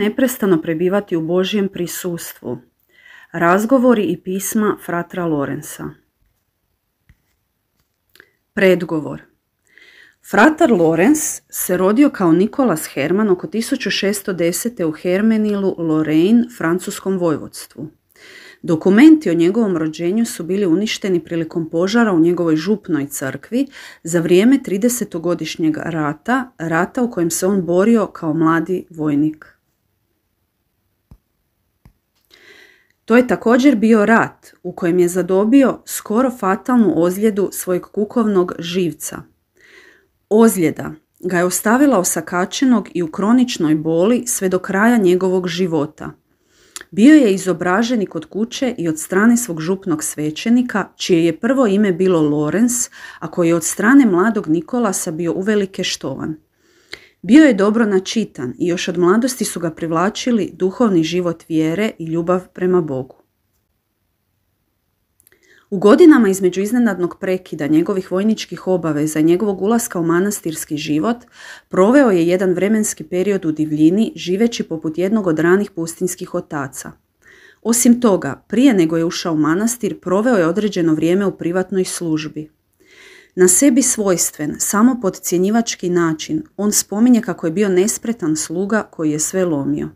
neprestano prebivati u Božjem prisustvu. Razgovori i pisma fratra Lorensa. Predgovor Fratar Lorenz se rodio kao Nikolas Herman oko 1610. u Hermenilu, Lorraine, francuskom vojvodstvu. Dokumenti o njegovom rođenju su bili uništeni prilikom požara u njegovoj župnoj crkvi za vrijeme 30-godišnjeg rata, rata u kojem se on borio kao mladi vojnik. To je također bio rat u kojem je zadobio skoro fatalnu ozljedu svojeg kukovnog živca. Ozljeda ga je ostavila osakačenog i u kroničnoj boli sve do kraja njegovog života. Bio je izobraženi kod kuće i od strane svog župnog svećenika, čije je prvo ime bilo Lorenz, a koji je od strane mladog Nikolasa bio uvelike štovan. Bio je dobro načitan i još od mladosti su ga privlačili duhovni život vjere i ljubav prema Bogu. U godinama između iznenadnog prekida njegovih vojničkih obaveza i njegovog ulaska u manastirski život, proveo je jedan vremenski period u divljini živeći poput jednog od ranih pustinskih otaca. Osim toga, prije nego je ušao u manastir, proveo je određeno vrijeme u privatnoj službi. Na sebi svojstven, samo podcjenjivački način, on spominje kako je bio nespretan sluga koji je sve lomio.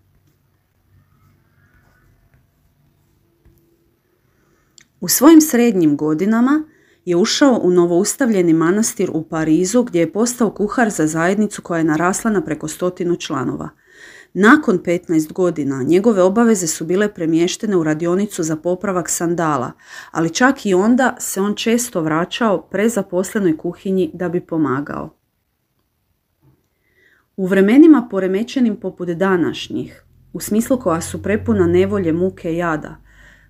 U svojim srednjim godinama je ušao u novoustavljeni manastir u Parizu gdje je postao kuhar za zajednicu koja je narasla na preko stotinu članova – nakon 15 godina njegove obaveze su bile premještene u radionicu za popravak sandala, ali čak i onda se on često vraćao prezaposlenoj kuhinji da bi pomagao. U vremenima poremećenim poput današnjih, u smislu koja su prepuna nevolje, muke i jada,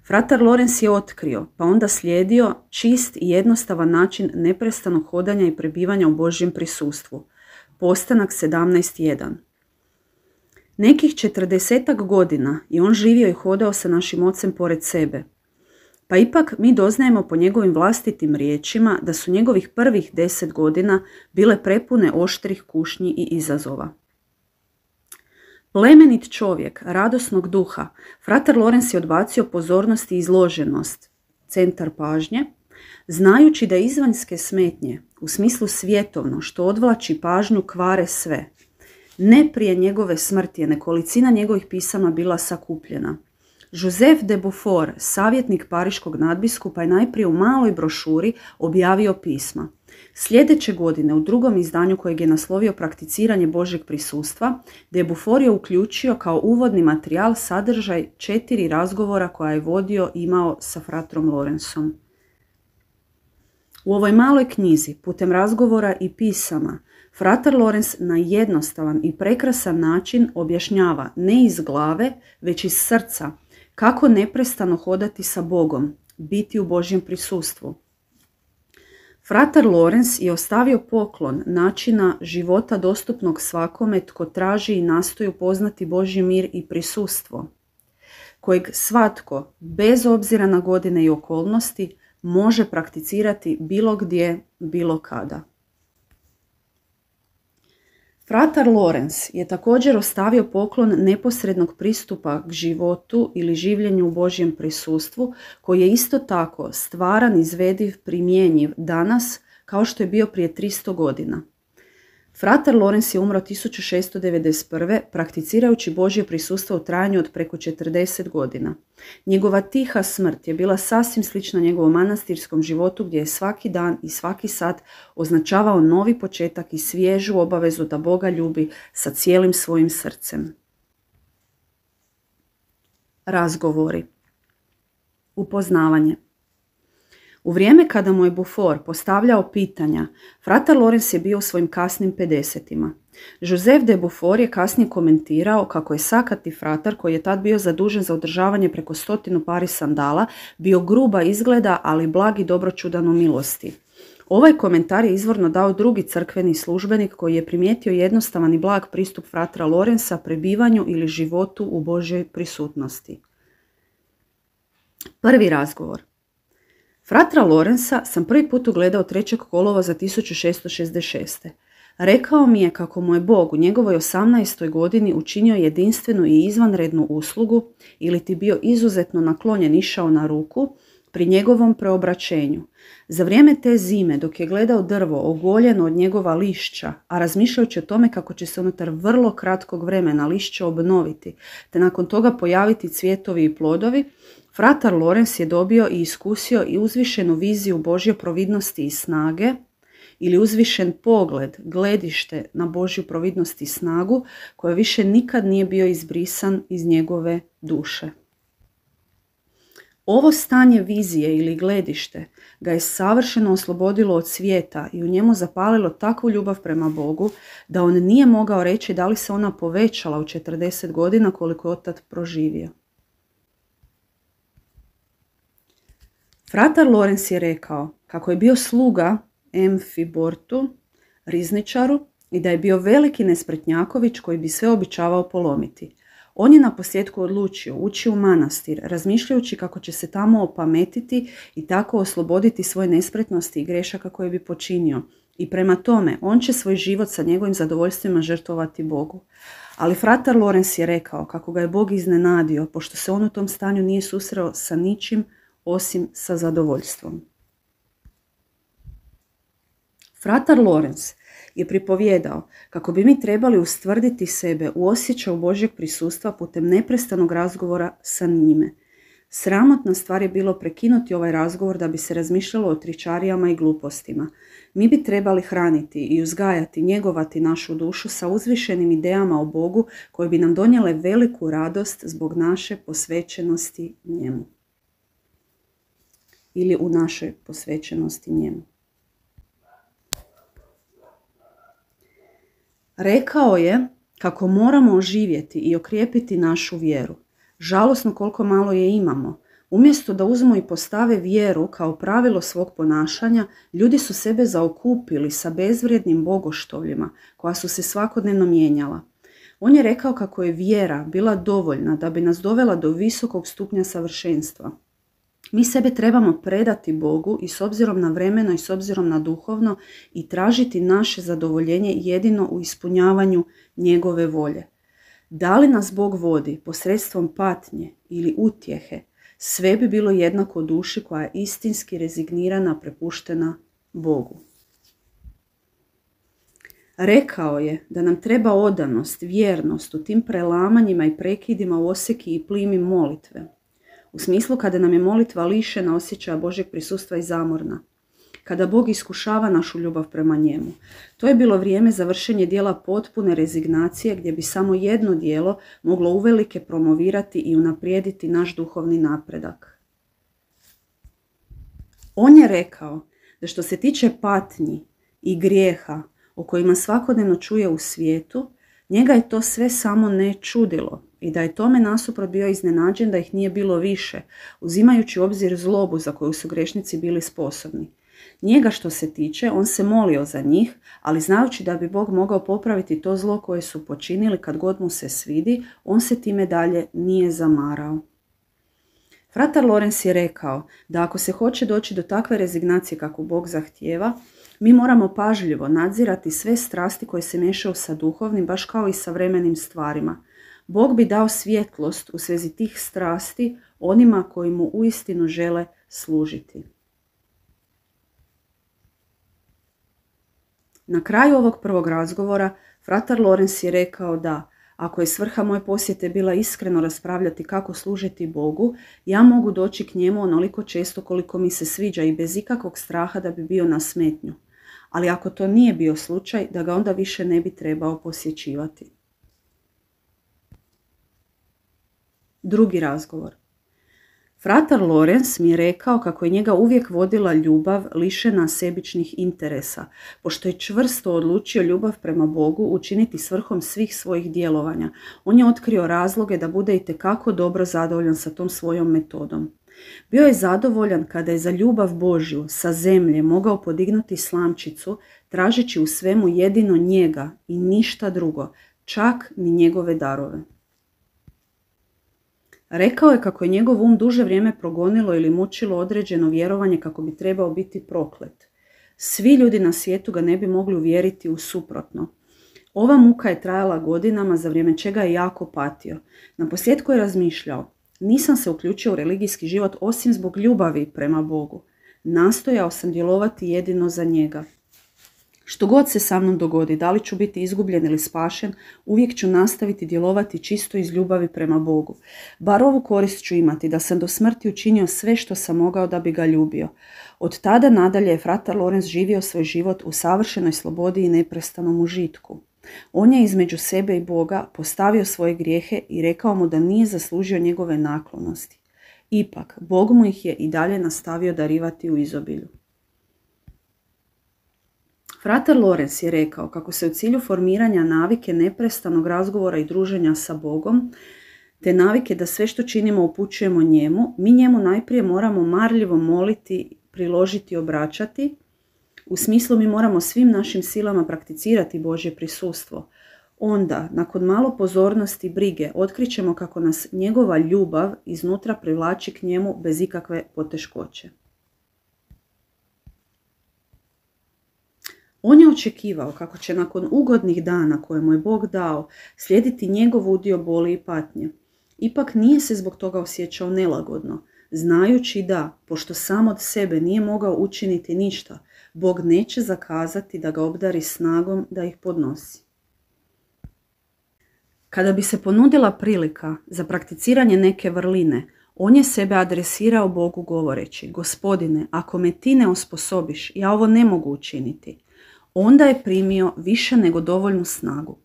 fratar Lorenz je otkrio, pa onda slijedio čist i jednostavan način neprestanog hodanja i prebivanja u Božjem prisustvu. Postanak 17.1. Nekih četrdesetak godina je on živio i hodao sa našim ocem pored sebe. Pa ipak mi doznajemo po njegovim vlastitim riječima da su njegovih prvih deset godina bile prepune oštrih kušnji i izazova. Plemenit čovjek, radosnog duha, frater Lorenz je odbacio pozornost i izloženost, centar pažnje, znajući da izvanjske smetnje, u smislu svjetovno, što odvlači pažnju, kvare sve – ne prije njegove smrti je nekolicina njegovih pisama bila sakupljena. Joseph de Beaufort, savjetnik pariškog nadbiskupa, je najprije u maloj brošuri objavio pisma. Sljedeće godine, u drugom izdanju kojeg je naslovio prakticiranje Božeg prisustva, de Beaufort je uključio kao uvodni materijal sadržaj četiri razgovora koja je vodio imao sa fratrom Lorenzom. U ovoj maloj knjizi, putem razgovora i pisama, Frater Lorenz na jednostavan i prekrasan način objašnjava ne iz glave, već iz srca, kako neprestano hodati sa Bogom, biti u Božjem prisustvu. Fratar Lorenz je ostavio poklon načina života dostupnog svakome tko traži i nastoji upoznati Božji mir i prisustvo, kojeg svatko, bez obzira na godine i okolnosti, može prakticirati bilo gdje, bilo kada. Fratar Lorenz je također ostavio poklon neposrednog pristupa k životu ili življenju u Božjem prisustvu, koji je isto tako stvaran, izvediv, primjenjiv danas kao što je bio prije 300 godina. Fratar Lorenz je umro 1691. prakticirajući Božje prisustvo u trajanju od preko 40 godina. Njegova tiha smrt je bila sasvim slična njegovom manastirskom životu gdje je svaki dan i svaki sat označavao novi početak i svježu obavezu da Boga ljubi sa cijelim svojim srcem. Razgovori Upoznavanje u vrijeme kada mu je Bufor postavljao pitanja, fratar Lorenz je bio u svojim kasnim 50-ima. Joseph de Bufor je kasnije komentirao kako je sakati fratar koji je tad bio zadužen za održavanje preko stotinu pari sandala bio gruba izgleda ali blag blagi čudan u milosti. Ovaj komentar je izvorno dao drugi crkveni službenik koji je primijetio jednostavan i blag pristup fratra Lorenza prebivanju ili životu u Božjoj prisutnosti. Prvi razgovor. Fratra Lorensa sam prvi put ugledao 3. kolova za 1666. Rekao mi je kako mu je Bog u njegovoj 18. godini učinio jedinstvenu i izvanrednu uslugu ili ti bio izuzetno naklonjen išao na ruku pri njegovom preobraćenju. Za vrijeme te zime, dok je gledao drvo ogoljeno od njegova lišća, a razmišljajući o tome kako će se unutar vrlo kratkog vremena lišće obnoviti, te nakon toga pojaviti cvjetovi i plodovi, fratar Lorenz je dobio i iskusio i uzvišenu viziju Božje providnosti i snage, ili uzvišen pogled, gledište na Božju providnost i snagu, koja više nikad nije bio izbrisan iz njegove duše. Ovo stanje vizije ili gledište ga je savršeno oslobodilo od svijeta i u njemu zapalilo takvu ljubav prema Bogu da on nije mogao reći da li se ona povećala u 40 godina koliko je otad proživio. Fratar Lorenz je rekao kako je bio sluga Fibortu rizničaru, i da je bio veliki nespretnjaković koji bi sve običavao polomiti – on je na posljedku odlučio ući u manastir, razmišljajući kako će se tamo opametiti i tako osloboditi svoje nespretnosti i grešaka koje bi počinio. I prema tome, on će svoj život sa njegovim zadovoljstvima žrtvovati Bogu. Ali fratar Lorenz je rekao kako ga je Bog iznenadio, pošto se on u tom stanju nije susreo sa ničim osim sa zadovoljstvom. Fratar Lorenz je pripovjedao kako bi mi trebali ustvrditi sebe u osjećaju Božjeg prisustva putem neprestanog razgovora sa njime. Sramotna stvar je bilo prekinuti ovaj razgovor da bi se razmišljalo o tričarijama i glupostima. Mi bi trebali hraniti i uzgajati, njegovati našu dušu sa uzvišenim idejama o Bogu koje bi nam donijele veliku radost zbog naše posvećenosti njemu. Ili u našoj posvećenosti njemu. Rekao je kako moramo oživjeti i okrijepiti našu vjeru. Žalosno koliko malo je imamo. Umjesto da uzmu i postave vjeru kao pravilo svog ponašanja, ljudi su sebe zaokupili sa bezvrijednim bogoštovljima koja su se svakodnevno mijenjala. On je rekao kako je vjera bila dovoljna da bi nas dovela do visokog stupnja savršenstva. Mi sebe trebamo predati Bogu i s obzirom na vremeno i s obzirom na duhovno i tražiti naše zadovoljenje jedino u ispunjavanju njegove volje. Da li nas Bog vodi posredstvom patnje ili utjehe, sve bi bilo jednako duši koja je istinski rezignirana, prepuštena Bogu. Rekao je da nam treba odanost, vjernost u tim prelamanjima i prekidima u oseki i plimi molitve u smislu kada nam je molitva lišena osjećaja Božeg prisustva i zamorna, kada Bog iskušava našu ljubav prema njemu. To je bilo vrijeme za vršenje dijela potpune rezignacije gdje bi samo jedno dijelo moglo uvelike promovirati i unaprijediti naš duhovni napredak. On je rekao da što se tiče patnji i grijeha o kojima svakodnevno čuje u svijetu, njega je to sve samo ne čudilo, i da je tome nasuprot bio iznenađen da ih nije bilo više, uzimajući u obzir zlobu za koju su grešnici bili sposobni. Njega što se tiče, on se molio za njih, ali znajući da bi Bog mogao popraviti to zlo koje su počinili kad god mu se svidi, on se time dalje nije zamarao. Fratar Lorenz je rekao da ako se hoće doći do takve rezignacije kako Bog zahtijeva, mi moramo pažljivo nadzirati sve strasti koje se mešaju sa duhovnim, baš kao i sa vremenim stvarima. Bog bi dao svjetlost u svezi tih strasti onima koji mu uistinu žele služiti. Na kraju ovog prvog razgovora fratar Lorenz je rekao da ako je svrha moje posjete bila iskreno raspravljati kako služiti Bogu, ja mogu doći k njemu onoliko često koliko mi se sviđa i bez ikakvog straha da bi bio na smetnju. Ali ako to nije bio slučaj, da ga onda više ne bi trebao posjećivati. Drugi razgovor. Fratar Lorenz mi je rekao kako je njega uvijek vodila ljubav lišena sebičnih interesa, pošto je čvrsto odlučio ljubav prema Bogu učiniti svrhom svih svojih djelovanja. On je otkrio razloge da bude i tekako dobro zadovoljan sa tom svojom metodom. Bio je zadovoljan kada je za ljubav Božju sa zemlje mogao podignuti slamčicu, tražeći u svemu jedino njega i ništa drugo, čak ni njegove darove. Rekao je kako je njegov um duže vrijeme progonilo ili mučilo određeno vjerovanje kako bi trebao biti proklet. Svi ljudi na svijetu ga ne bi mogli uvjeriti u suprotno. Ova muka je trajala godinama, za vrijeme čega je jako patio. Na posljedku je razmišljao, nisam se uključio u religijski život osim zbog ljubavi prema Bogu. Nastojao sam djelovati jedino za njega. Što god se sa mnom dogodi, da li ću biti izgubljen ili spašen, uvijek ću nastaviti djelovati čisto iz ljubavi prema Bogu. Bar ovu korist ću imati da sam do smrti učinio sve što sam mogao da bi ga ljubio. Od tada nadalje je Frata Lorenz živio svoj život u savršenoj slobodi i neprestanom užitku. On je između sebe i Boga postavio svoje grijehe i rekao mu da nije zaslužio njegove naklonosti. Ipak, Bog mu ih je i dalje nastavio darivati u izobilju. Frater Lorenz je rekao kako se u cilju formiranja navike neprestanog razgovora i druženja sa Bogom, te navike da sve što činimo upućujemo njemu, mi njemu najprije moramo marljivo moliti, priložiti, obraćati. U smislu mi moramo svim našim silama prakticirati Božje prisustvo. Onda, nakon malo pozornosti i brige, otkrićemo kako nas njegova ljubav iznutra privlači k njemu bez ikakve poteškoće. On je očekivao kako će nakon ugodnih dana koje mu je Bog dao slijediti njegov udio boli i patnje. Ipak nije se zbog toga osjećao nelagodno, znajući da, pošto sam od sebe nije mogao učiniti ništa, Bog neće zakazati da ga obdari snagom da ih podnosi. Kada bi se ponudila prilika za prakticiranje neke vrline, on je sebe adresirao Bogu govoreći, gospodine, ako me ti ne osposobiš, ja ovo ne mogu učiniti. Onda je primio više nego dovoljnu snagu.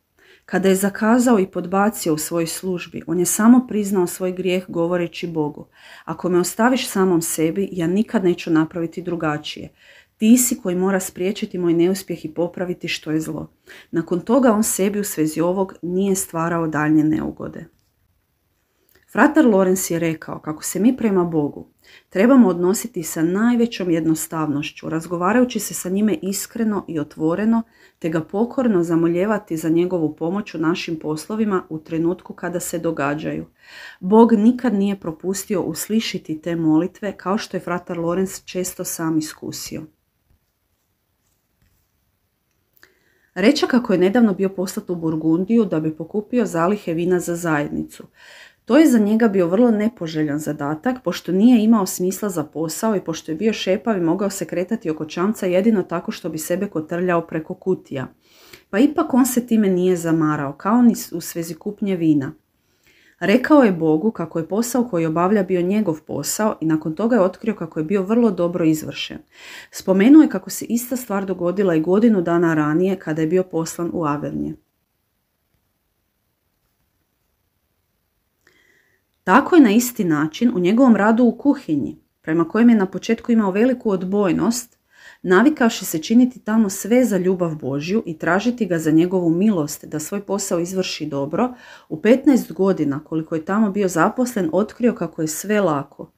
Kada je zakazao i podbacio u svojoj službi, on je samo priznao svoj grijeh govoreći Bogu. Ako me ostaviš samom sebi, ja nikad neću napraviti drugačije. Ti si koji mora spriječiti moj neuspjeh i popraviti što je zlo. Nakon toga on sebi u svezi ovog nije stvarao daljnje neugode. Fratar Lorenz je rekao kako se mi prema Bogu, trebamo odnositi sa najvećom jednostavnošću, razgovarajući se sa njime iskreno i otvoreno, te ga pokorno zamoljevati za njegovu pomoć u našim poslovima u trenutku kada se događaju. Bog nikad nije propustio uslišiti te molitve kao što je fratar Lorenz često sam iskusio. Reča kako je nedavno bio poslat u Burgundiju da bi pokupio zalihe vina za zajednicu. To je za njega bio vrlo nepoželjan zadatak, pošto nije imao smisla za posao i pošto je bio šepav i mogao se kretati oko čamca jedino tako što bi sebe kotrljao preko kutija. Pa ipak on se time nije zamarao, kao ni u svezi kupnje vina. Rekao je Bogu kako je posao koji obavlja bio njegov posao i nakon toga je otkrio kako je bio vrlo dobro izvršen. Spomenuo je kako se ista stvar dogodila i godinu dana ranije kada je bio poslan u Avernje. Tako je na isti način u njegovom radu u kuhinji, prema kojem je na početku imao veliku odbojnost, navikavši se činiti tamo sve za ljubav Božju i tražiti ga za njegovu milost da svoj posao izvrši dobro, u 15 godina koliko je tamo bio zaposlen otkrio kako je sve lako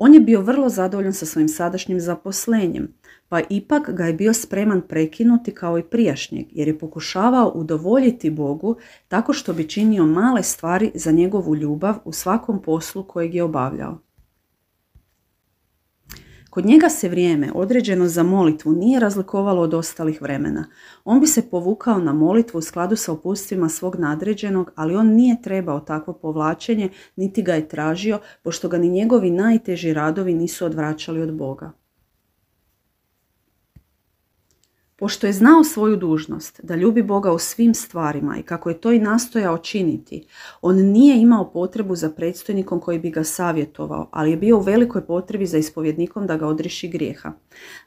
on je bio vrlo zadovoljan sa svojim sadašnjim zaposlenjem, pa ipak ga je bio spreman prekinuti kao i prijašnjeg, jer je pokušavao udovoljiti Bogu tako što bi činio male stvari za njegovu ljubav u svakom poslu kojeg je obavljao. Kod njega se vrijeme određeno za molitvu nije razlikovalo od ostalih vremena. On bi se povukao na molitvu u skladu sa opustvima svog nadređenog, ali on nije trebao takvo povlačenje, niti ga je tražio, pošto ga ni njegovi najteži radovi nisu odvraćali od Boga. Pošto je znao svoju dužnost da ljubi Boga u svim stvarima i kako je to i nastojao činiti, on nije imao potrebu za predstojnikom koji bi ga savjetovao, ali je bio u velikoj potrebi za ispovjednikom da ga odriši grijeha.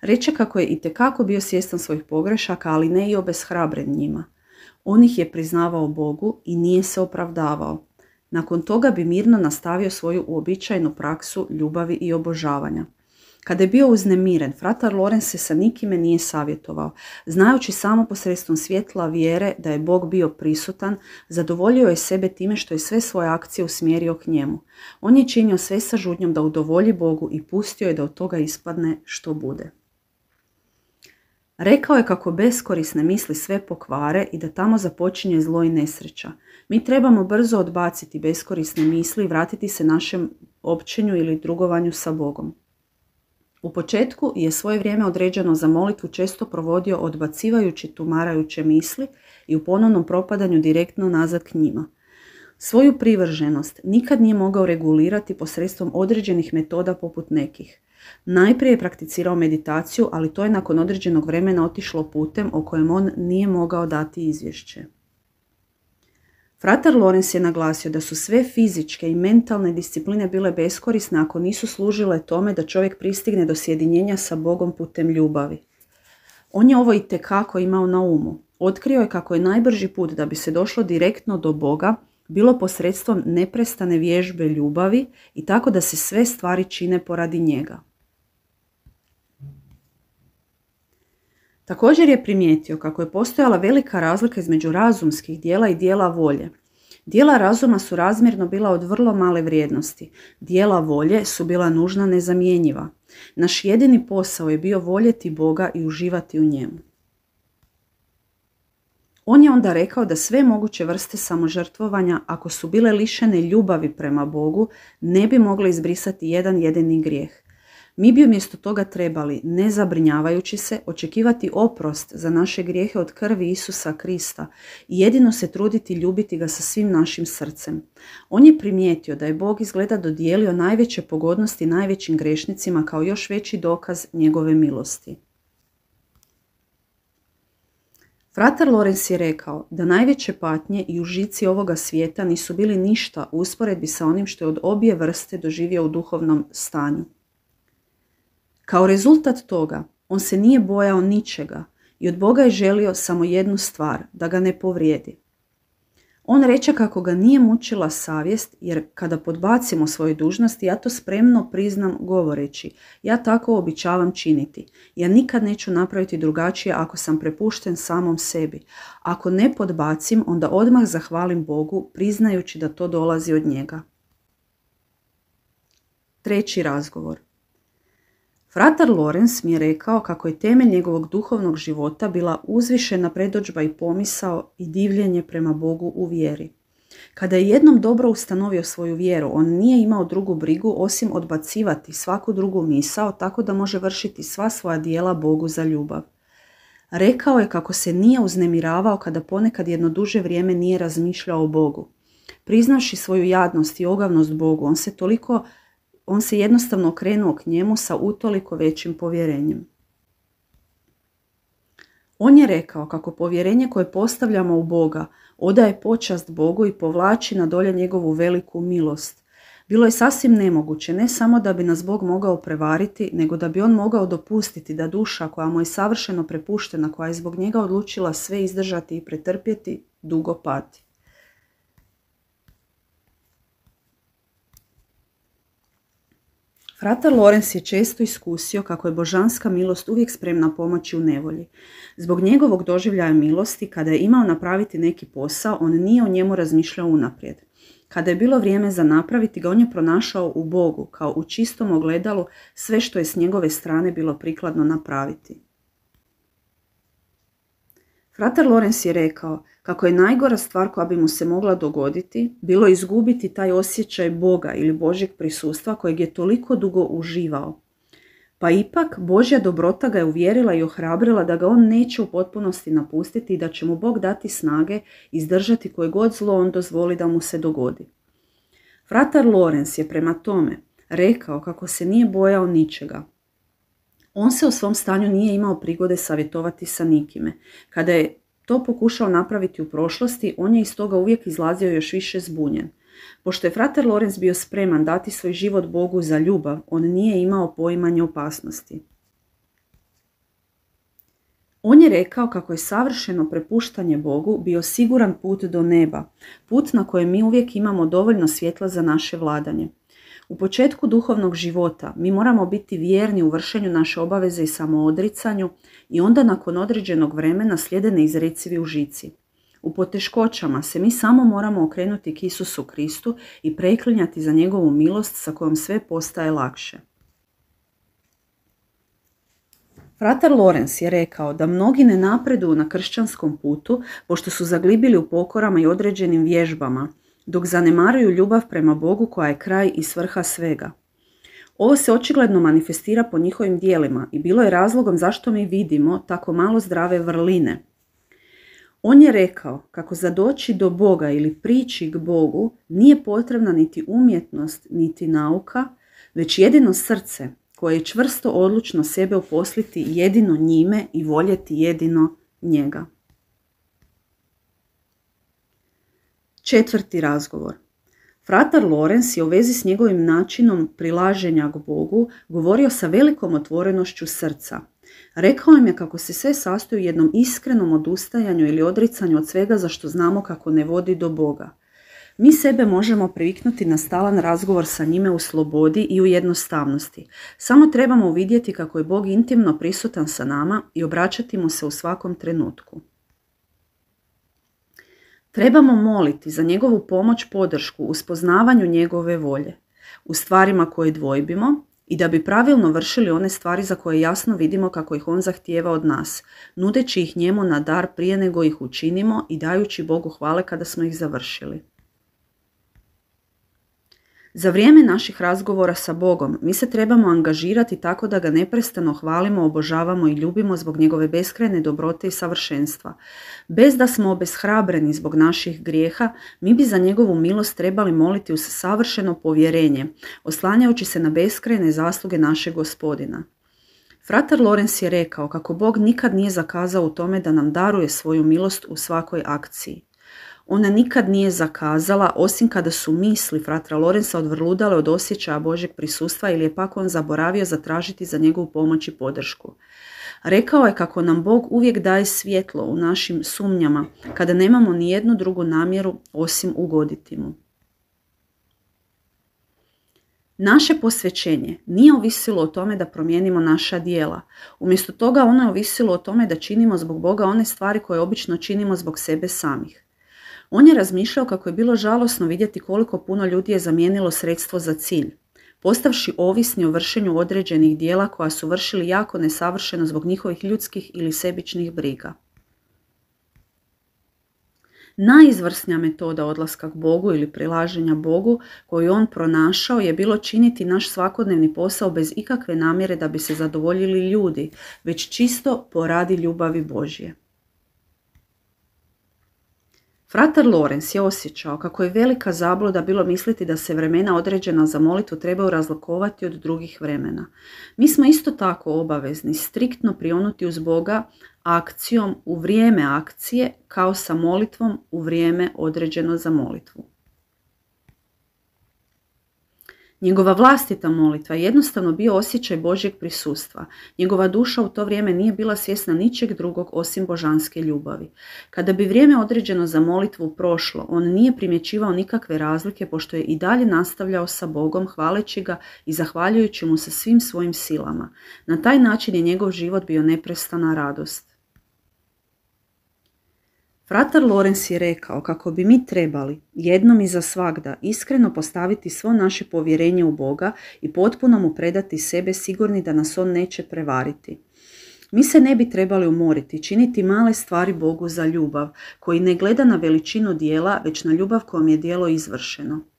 Reče kako je itekako bio svjestan svojih pogrešaka, ali ne i obeshrabren njima. On ih je priznavao Bogu i nije se opravdavao. Nakon toga bi mirno nastavio svoju uobičajenu praksu ljubavi i obožavanja. Kada je bio uznemiren, fratar Loren se sa nikime nije savjetovao. Znajući samo posredstvom svjetla vjere da je Bog bio prisutan, zadovoljio je sebe time što je sve svoje akcije usmjerio k njemu. On je činio sve sa žudnjom da udovolji Bogu i pustio je da od toga ispadne što bude. Rekao je kako beskorisne misli sve pokvare i da tamo započinje zlo i nesreća. Mi trebamo brzo odbaciti beskorisne misli i vratiti se našem općenju ili drugovanju sa Bogom. U početku je svoje vrijeme određeno za molitvu često provodio odbacivajući tumarajuće misli i u ponovnom propadanju direktno nazad k njima. Svoju privrženost nikad nije mogao regulirati posredstvom određenih metoda poput nekih. Najprije je prakticirao meditaciju, ali to je nakon određenog vremena otišlo putem o kojem on nije mogao dati izvješće. Fratar Lorenz je naglasio da su sve fizičke i mentalne discipline bile beskorisne ako nisu služile tome da čovjek pristigne do sjedinjenja sa Bogom putem ljubavi. On je ovo i tekako imao na umu. Otkrio je kako je najbrži put da bi se došlo direktno do Boga bilo posredstvom neprestane vježbe ljubavi i tako da se sve stvari čine poradi njega. Također je primijetio kako je postojala velika razlika između razumskih dijela i dijela volje. Dijela razuma su razmjerno bila od vrlo male vrijednosti. Dijela volje su bila nužna nezamjenjiva. Naš jedini posao je bio voljeti Boga i uživati u njemu. On je onda rekao da sve moguće vrste samožrtvovanja, ako su bile lišene ljubavi prema Bogu, ne bi mogle izbrisati jedan jedini grijeh. Mi bi umjesto toga trebali, ne zabrinjavajući se, očekivati oprost za naše grijehe od krvi Isusa Krista i jedino se truditi ljubiti ga sa svim našim srcem. On je primijetio da je Bog izgleda dodijelio najveće pogodnosti najvećim grešnicima kao još veći dokaz njegove milosti. Fratar Lorenz je rekao da najveće patnje i užici ovoga svijeta nisu bili ništa u usporedbi sa onim što je od obje vrste doživio u duhovnom stanju. Kao rezultat toga, on se nije bojao ničega i od Boga je želio samo jednu stvar, da ga ne povrijedi. On reče kako ga nije mučila savjest, jer kada podbacimo svoje dužnosti, ja to spremno priznam govoreći. Ja tako običavam činiti. Ja nikad neću napraviti drugačije ako sam prepušten samom sebi. Ako ne podbacim, onda odmah zahvalim Bogu, priznajući da to dolazi od njega. Treći razgovor. Fratar Lorenz mi je rekao kako je temelj njegovog duhovnog života bila uzvišena predođba i pomisao i divljenje prema Bogu u vjeri. Kada je jednom dobro ustanovio svoju vjeru, on nije imao drugu brigu osim odbacivati svaku drugu misao tako da može vršiti sva svoja dijela Bogu za ljubav. Rekao je kako se nije uznemiravao kada ponekad jedno duže vrijeme nije razmišljao o Bogu. Priznaši svoju jadnost i ogavnost Bogu, on se toliko on se jednostavno okrenuo k njemu sa utoliko većim povjerenjem. On je rekao kako povjerenje koje postavljamo u Boga odaje počast Bogu i povlači na dolje njegovu veliku milost. Bilo je sasvim nemoguće, ne samo da bi nas Bog mogao prevariti, nego da bi on mogao dopustiti da duša koja mu je savršeno prepuštena, koja je zbog njega odlučila sve izdržati i pretrpjeti, dugo pati. rata Lorenz je često iskusio kako je božanska milost uvijek spremna pomoći u nevolji. Zbog njegovog doživljaja milosti, kada je imao napraviti neki posao, on nije o njemu razmišljao unaprijed. Kada je bilo vrijeme za napraviti ga, on je pronašao u Bogu, kao u čistom ogledalu, sve što je s njegove strane bilo prikladno napraviti. Frater Lorenz je rekao kako je najgora stvar koja bi mu se mogla dogoditi bilo izgubiti taj osjećaj Boga ili Božjeg prisustva kojeg je toliko dugo uživao. Pa ipak Božja dobrota ga je uvjerila i ohrabrila da ga on neće u potpunosti napustiti i da će mu Bog dati snage izdržati koje god zlo on dozvoli da mu se dogodi. Fratar Lorenz je prema tome rekao kako se nije bojao ničega, on se u svom stanju nije imao prigode savjetovati sa nikime. Kada je to pokušao napraviti u prošlosti, on je iz toga uvijek izlazio još više zbunjen. Pošto je frater Lorenz bio spreman dati svoj život Bogu za ljubav, on nije imao poimanje opasnosti. On je rekao kako je savršeno prepuštanje Bogu bio siguran put do neba, put na kojem mi uvijek imamo dovoljno svjetla za naše vladanje. U početku duhovnog života mi moramo biti vjerni u vršenju naše obaveze i samoodricanju i onda nakon određenog vremena slijede neizrecivi užici. U poteškoćama se mi samo moramo okrenuti k Isusu Kristu i preklinjati za njegovu milost sa kojom sve postaje lakše. Fratar Lorenz je rekao da mnogi ne napreduju na kršćanskom putu pošto su zaglibili u pokorama i određenim vježbama dok zanemaruju ljubav prema Bogu koja je kraj i svrha svega. Ovo se očigledno manifestira po njihovim dijelima i bilo je razlogom zašto mi vidimo tako malo zdrave vrline. On je rekao kako za doći do Boga ili prići k Bogu nije potrebna niti umjetnost, niti nauka, već jedino srce koje je čvrsto odlučno sebe uposliti jedino njime i voljeti jedino njega. Četvrti razgovor. Fratar Lorenz je u vezi s njegovim načinom prilaženja k Bogu govorio sa velikom otvorenošću srca. Rekao im je kako se sve sastoji u jednom iskrenom odustajanju ili odricanju od svega za što znamo kako ne vodi do Boga. Mi sebe možemo priviknuti na stalan razgovor sa njime u slobodi i u jednostavnosti. Samo trebamo uvidjeti kako je Bog intimno prisutan sa nama i obraćati mu se u svakom trenutku. Trebamo moliti za njegovu pomoć podršku u spoznavanju njegove volje, u stvarima koje dvojbimo i da bi pravilno vršili one stvari za koje jasno vidimo kako ih on zahtijeva od nas, nudeći ih njemu na dar prije nego ih učinimo i dajući Bogu hvale kada smo ih završili. Za vrijeme naših razgovora sa Bogom mi se trebamo angažirati tako da ga neprestano hvalimo, obožavamo i ljubimo zbog njegove beskrajne dobrote i savršenstva. Bez da smo obeshrabreni zbog naših grijeha, mi bi za njegovu milost trebali moliti uz savršeno povjerenje, oslanjajući se na beskrajne zasluge našeg gospodina. Frater Lorenz je rekao kako Bog nikad nije zakazao u tome da nam daruje svoju milost u svakoj akciji. Ona nikad nije zakazala, osim kada su misli fratra Lorenza odvrludale od osjećaja Božeg prisustva ili je pak on zaboravio zatražiti za njegovu pomoć i podršku. Rekao je kako nam Bog uvijek daje svjetlo u našim sumnjama, kada nemamo ni jednu drugu namjeru osim ugoditi mu. Naše posvećenje nije ovisilo o tome da promijenimo naša dijela. Umjesto toga ono je ovisilo o tome da činimo zbog Boga one stvari koje obično činimo zbog sebe samih. On je razmišljao kako je bilo žalosno vidjeti koliko puno ljudi je zamijenilo sredstvo za cilj, postavši ovisni o vršenju određenih dijela koja su vršili jako nesavršeno zbog njihovih ljudskih ili sebičnih briga. Najizvrsnija metoda odlaska k Bogu ili prilaženja Bogu koju on pronašao je bilo činiti naš svakodnevni posao bez ikakve namjere da bi se zadovoljili ljudi, već čisto poradi ljubavi Božje. Fratar Lorenz je osjećao kako je velika zabluda bilo misliti da se vremena određena za molitvu trebaju razlikovati od drugih vremena. Mi smo isto tako obavezni striktno prionuti uz Boga akcijom u vrijeme akcije kao sa molitvom u vrijeme određeno za molitvu. Njegova vlastita molitva jednostavno bio osjećaj Božjeg prisustva. Njegova duša u to vrijeme nije bila svjesna ničeg drugog osim božanske ljubavi. Kada bi vrijeme određeno za molitvu prošlo, on nije primjećivao nikakve razlike pošto je i dalje nastavljao sa Bogom hvaleći ga i zahvaljujući mu sa svim svojim silama. Na taj način je njegov život bio neprestana radost. Fratar Lorenz je rekao kako bi mi trebali jednom i za svagda iskreno postaviti svo naše povjerenje u Boga i potpuno mu predati sebe sigurni da nas on neće prevariti. Mi se ne bi trebali umoriti, činiti male stvari Bogu za ljubav, koji ne gleda na veličinu dijela, već na ljubav kojom je dijelo izvršeno.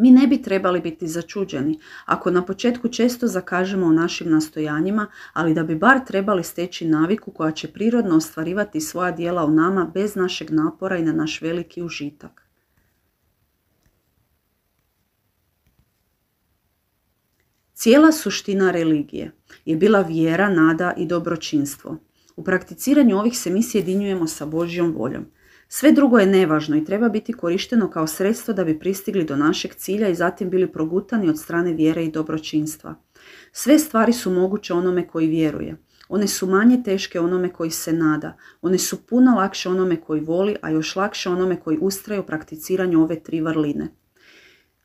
Mi ne bi trebali biti začuđeni ako na početku često zakažemo u našim nastojanjima, ali da bi bar trebali steći naviku koja će prirodno ostvarivati svoja dijela u nama bez našeg napora i na naš veliki užitak. Cijela suština religije je bila vjera, nada i dobročinstvo. U prakticiranju ovih se mi sjedinjujemo sa Božjom voljom – sve drugo je nevažno i treba biti korišteno kao sredstvo da bi pristigli do našeg cilja i zatim bili progutani od strane vjere i dobročinstva. Sve stvari su moguće onome koji vjeruje. One su manje teške onome koji se nada. One su puno lakše onome koji voli, a još lakše onome koji ustraju u prakticiranju ove tri vrline.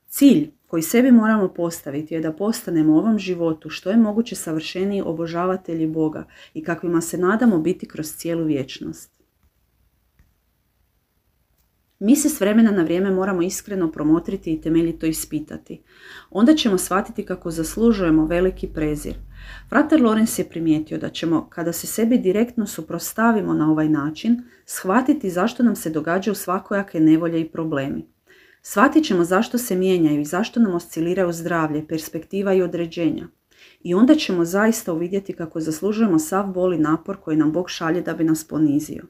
Cilj koji sebi moramo postaviti je da postanemo u ovom životu što je moguće savršeniji obožavatelji Boga i kakvima se nadamo biti kroz cijelu vječnost. Mi se s vremena na vrijeme moramo iskreno promotriti i temeljito ispitati. Onda ćemo shvatiti kako zaslužujemo veliki prezir. Frater Lorenz je primijetio da ćemo, kada se sebi direktno suprostavimo na ovaj način, shvatiti zašto nam se događaju svakojake nevolje i problemi. Shvatit ćemo zašto se mijenjaju i zašto nam osciliraju zdravlje, perspektiva i određenja. I onda ćemo zaista uvidjeti kako zaslužujemo sav boli napor koji nam Bog šalje da bi nas ponizio.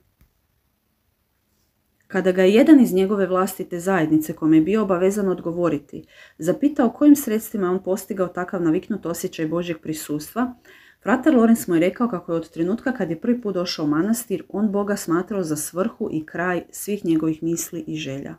Kada ga je jedan iz njegove vlastite zajednice, kome je bio obavezan odgovoriti, zapitao kojim sredstvima on postigao takav naviknut osjećaj Božjeg prisustva, frater Lorenz mu je rekao kako je od trenutka kad je prvi put došao u manastir, on Boga smatrao za svrhu i kraj svih njegovih misli i želja.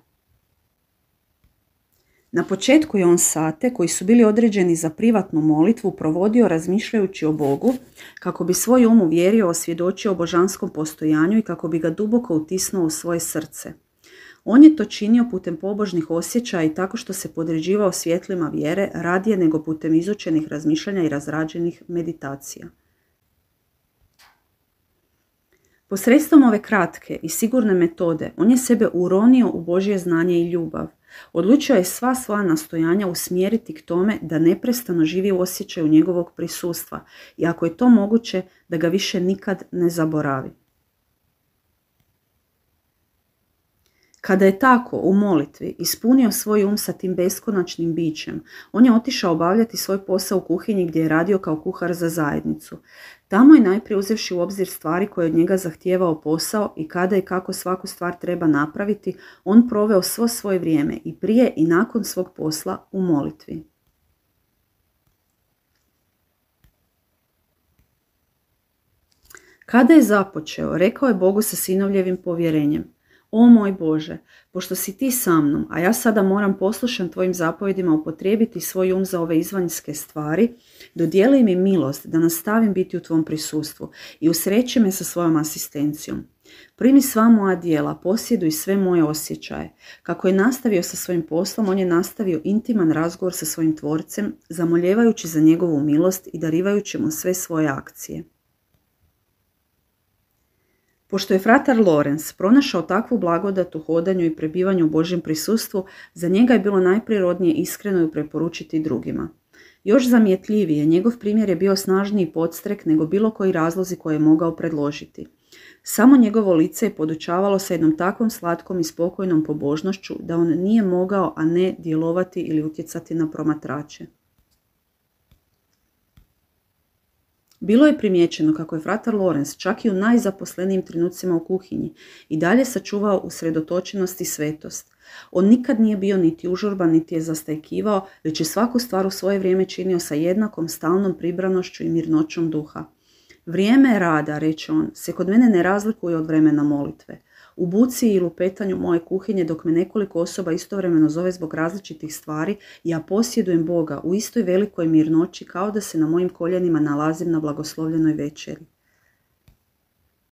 Na početku je on sate koji su bili određeni za privatnu molitvu provodio razmišljajući o Bogu kako bi svoj um uvjerio osvjedočio o božanskom postojanju i kako bi ga duboko utisnuo u svoje srce. On je to činio putem pobožnih osjećaja i tako što se podređivao svjetlima vjere radije nego putem izučenih razmišljanja i razrađenih meditacija. Posredstvom ove kratke i sigurne metode on je sebe uronio u Božje znanje i ljubav. Odlučio je sva svoja nastojanja usmjeriti k tome da neprestano živi u osjećaju njegovog prisustva i ako je to moguće da ga više nikad ne zaboravi. Kada je tako u molitvi ispunio svoj um sa tim beskonačnim bićem, on je otišao obavljati svoj posao u kuhinji gdje je radio kao kuhar za zajednicu. Tamo je najprije uzevši u obzir stvari koje od njega zahtijevao posao i kada i kako svaku stvar treba napraviti, on proveo svo svoje vrijeme i prije i nakon svog posla u molitvi. Kada je započeo, rekao je Bogu sa sinovljevim povjerenjem. O moj Bože, pošto si ti sa mnom, a ja sada moram poslušan tvojim zapovjedima upotrijebiti svoj um za ove izvanjske stvari, dodijeli mi milost da nastavim biti u tvom prisustvu i usreći me sa svojom asistencijom. Primi sva moja dijela, posjeduj sve moje osjećaje. Kako je nastavio sa svojim poslom, on je nastavio intiman razgovor sa svojim tvorcem, zamoljevajući za njegovu milost i darivajući mu sve svoje akcije. Pošto je fratar Lorenz pronašao takvu blagodat u hodanju i prebivanju u Božjem prisustvu, za njega je bilo najprirodnije iskreno ju preporučiti drugima. Još zamjetljivije, njegov primjer je bio snažniji podstrek nego bilo koji razlozi koje je mogao predložiti. Samo njegovo lice je podučavalo sa jednom takvom slatkom i spokojnom pobožnošću da on nije mogao, a ne djelovati ili utjecati na promatrače. Bilo je primijećeno kako je fratar Lorenz čak i u najzaposlenijim trenucima u kuhinji i dalje sačuvao usredotočenost i svetost. On nikad nije bio niti užurban, niti je zastajkivao, već je svaku stvar u svoje vrijeme činio sa jednakom stalnom pribranošću i mirnoćom duha. Vrijeme rada, reče on, se kod mene ne razlikuje od vremena molitve. U buci i lupetanju moje kuhinje dok me nekoliko osoba istovremeno zove zbog različitih stvari, ja posjedujem Boga u istoj velikoj mirnoći kao da se na mojim koljenima nalazim na blagoslovljenoj večeri.